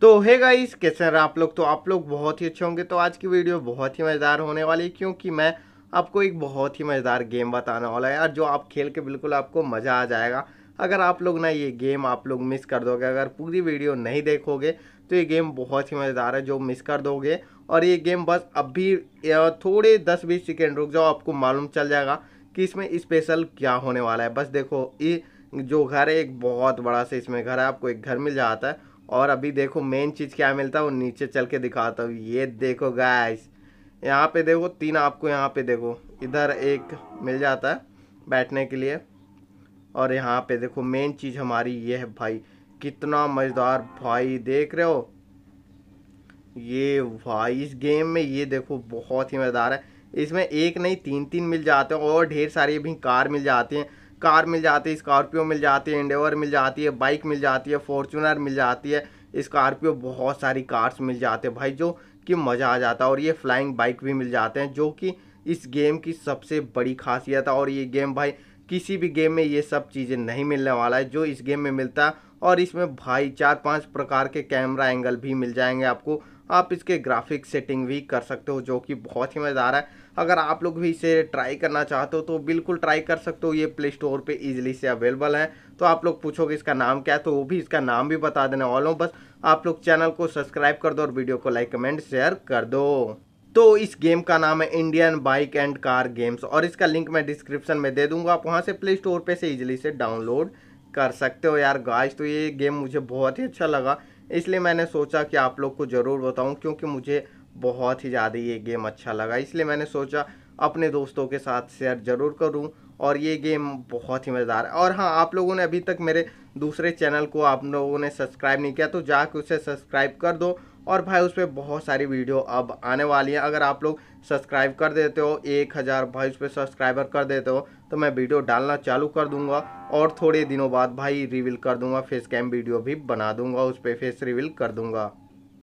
तो hey guys कैसे हैं आप लोग तो आप लोग बहुत ही अच्छे होंगे तो आज की वीडियो बहुत ही मज़ेदार होने वाली है क्योंकि मैं आपको एक बहुत ही मज़ेदार गेम बताने वाला है यार जो आप खेल के बिल्कुल आपको मज़ा आ जाएगा अगर आप लोग ना ये गेम आप लोग मिस कर दोगे अगर पूरी वीडियो नहीं देखोगे तो ये गेम बहुत ही मज़ेदार है जो मिस कर दोगे और ये गेम बस अभी थोड़े दस बीस सेकेंड रुक जाओ आपको मालूम चल जाएगा कि इसमें स्पेशल क्या होने वाला है बस देखो ये जो घर है एक बहुत बड़ा सा इसमें घर है आपको एक घर मिल जाता है और अभी देखो मेन चीज़ क्या मिलता है वो नीचे चल के दिखाता हूँ ये देखो गैस यहाँ पे देखो तीन आपको यहाँ पे देखो इधर एक मिल जाता है बैठने के लिए और यहाँ पे देखो मेन चीज़ हमारी ये है भाई कितना मज़ेदार भाई देख रहे हो ये भाई इस गेम में ये देखो बहुत ही मज़ेदार है इसमें एक नहीं तीन तीन मिल जाते हैं और ढेर सारी भी कार मिल जाती हैं कार मिल जाती है स्कॉर्पियो मिल जाती है इंडेवर मिल जाती है बाइक मिल जाती है फॉर्चूनर मिल जाती है स्कॉर्पियो बहुत सारी कार्स मिल जाते हैं भाई जो कि मज़ा आ जाता है और ये फ्लाइंग बाइक भी मिल जाते हैं जो कि इस गेम की सबसे बड़ी खासियत है और ये गेम भाई किसी भी गेम में ये सब चीज़ें नहीं मिलने वाला है जो इस गेम में मिलता है और इसमें भाई चार पांच प्रकार के कैमरा एंगल भी मिल जाएंगे आपको आप इसके ग्राफिक सेटिंग भी कर सकते हो जो कि बहुत ही मज़ेदार है अगर आप लोग भी इसे ट्राई करना चाहते हो तो बिल्कुल ट्राई कर सकते हो ये प्ले स्टोर पर ईजिली से अवेलेबल है तो आप लोग पूछोगे इसका नाम क्या है तो वो भी इसका नाम भी बता देने वालों बस आप लोग चैनल को सब्सक्राइब कर दो और वीडियो को लाइक कमेंट शेयर कर दो तो इस गेम का नाम है Indian bike and car games और इसका लिंक मैं डिस्क्रिप्शन में दे दूंगा आप वहाँ से प्ले स्टोर पे से इजीली से डाउनलोड कर सकते हो यार गाइस तो ये गेम मुझे बहुत ही अच्छा लगा इसलिए मैंने सोचा कि आप लोग को ज़रूर बताऊं क्योंकि मुझे बहुत ही ज़्यादा ये गेम अच्छा लगा इसलिए मैंने सोचा अपने दोस्तों के साथ शेयर ज़रूर करूं और ये गेम बहुत ही मज़ेदार है और हाँ आप लोगों ने अभी तक मेरे दूसरे चैनल को आप लोगों ने सब्सक्राइब नहीं किया तो जाके उसे सब्सक्राइब कर दो और भाई उस पर बहुत सारी वीडियो अब आने वाली है अगर आप लोग सब्सक्राइब कर देते हो एक हज़ार भाई उस पर सब्सक्राइबर कर देते हो तो मैं वीडियो डालना चालू कर दूंगा और थोड़े दिनों बाद भाई रिवील कर दूंगा फेस कैम वीडियो भी बना दूंगा उस पर फेस रिवील कर दूंगा